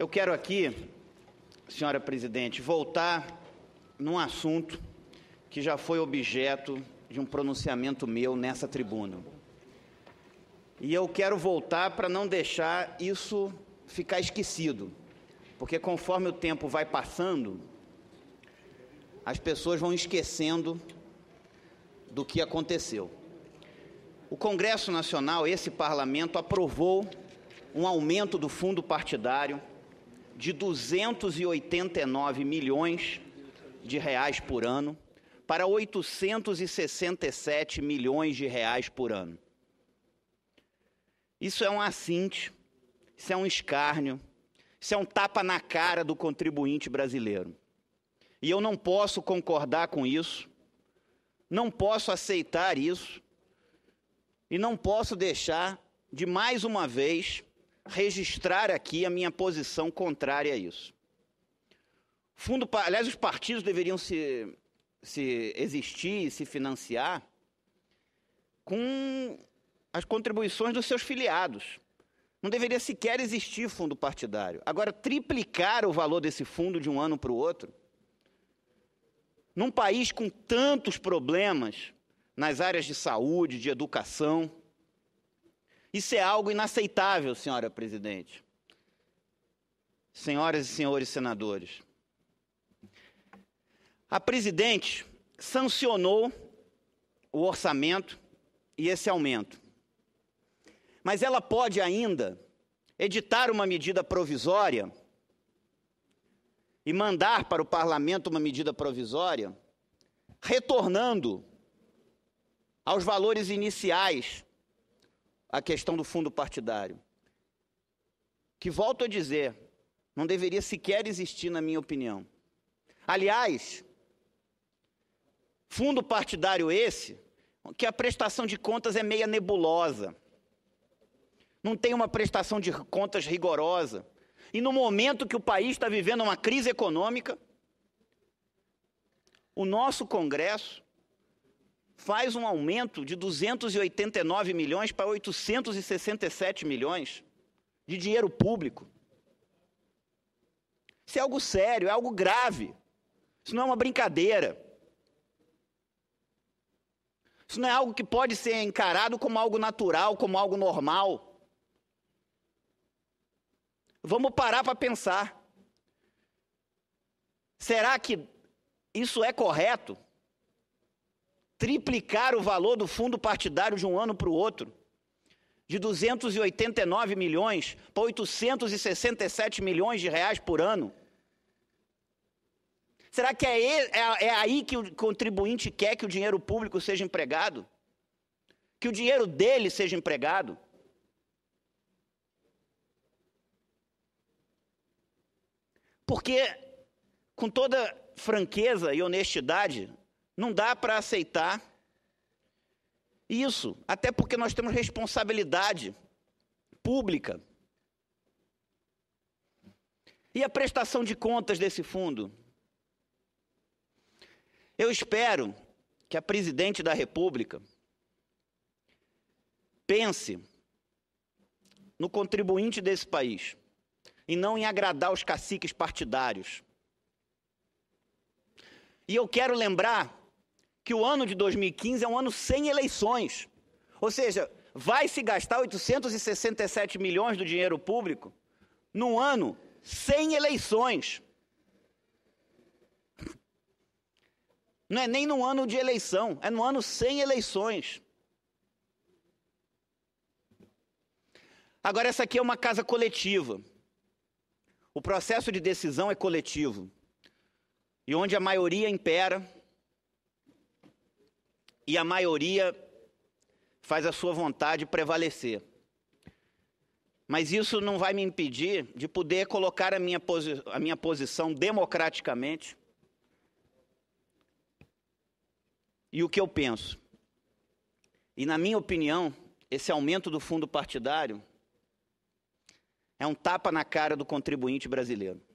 Eu quero aqui, senhora presidente, voltar num assunto que já foi objeto de um pronunciamento meu nessa tribuna. E eu quero voltar para não deixar isso ficar esquecido, porque conforme o tempo vai passando, as pessoas vão esquecendo do que aconteceu. O Congresso Nacional, esse parlamento, aprovou um aumento do fundo partidário de 289 milhões de reais por ano para 867 milhões de reais por ano. Isso é um assinte, isso é um escárnio, isso é um tapa na cara do contribuinte brasileiro. E eu não posso concordar com isso, não posso aceitar isso, e não posso deixar de mais uma vez registrar aqui a minha posição contrária a isso. Fundo, aliás, os partidos deveriam se, se existir e se financiar com as contribuições dos seus filiados. Não deveria sequer existir fundo partidário. Agora, triplicar o valor desse fundo de um ano para o outro, num país com tantos problemas nas áreas de saúde, de educação, isso é algo inaceitável, senhora presidente. Senhoras e senhores senadores. A presidente sancionou o orçamento e esse aumento. Mas ela pode ainda editar uma medida provisória e mandar para o parlamento uma medida provisória retornando aos valores iniciais a questão do fundo partidário. Que volto a dizer, não deveria sequer existir, na minha opinião. Aliás, fundo partidário esse, que a prestação de contas é meia nebulosa. Não tem uma prestação de contas rigorosa. E no momento que o país está vivendo uma crise econômica, o nosso Congresso faz um aumento de 289 milhões para 867 milhões de dinheiro público. Isso é algo sério, é algo grave. Isso não é uma brincadeira. Isso não é algo que pode ser encarado como algo natural, como algo normal. Vamos parar para pensar. Será que isso é correto? triplicar o valor do fundo partidário de um ano para o outro, de 289 milhões para 867 milhões de reais por ano. Será que é, é, é, aí que o contribuinte quer que o dinheiro público seja empregado? Que o dinheiro dele seja empregado? Porque, com toda franqueza e honestidade, não dá para aceitar isso, até porque nós temos responsabilidade pública. E a prestação de contas desse fundo? Eu espero que a presidente da República pense no contribuinte desse país e não em agradar os caciques partidários. E eu quero lembrar que o ano de 2015 é um ano sem eleições. Ou seja, vai se gastar 867 milhões do dinheiro público num ano sem eleições. Não é nem num ano de eleição, é num ano sem eleições. Agora, essa aqui é uma casa coletiva. O processo de decisão é coletivo. E onde a maioria impera, e a maioria faz a sua vontade prevalecer. Mas isso não vai me impedir de poder colocar a minha, posi a minha posição democraticamente e o que eu penso. E, na minha opinião, esse aumento do fundo partidário é um tapa na cara do contribuinte brasileiro.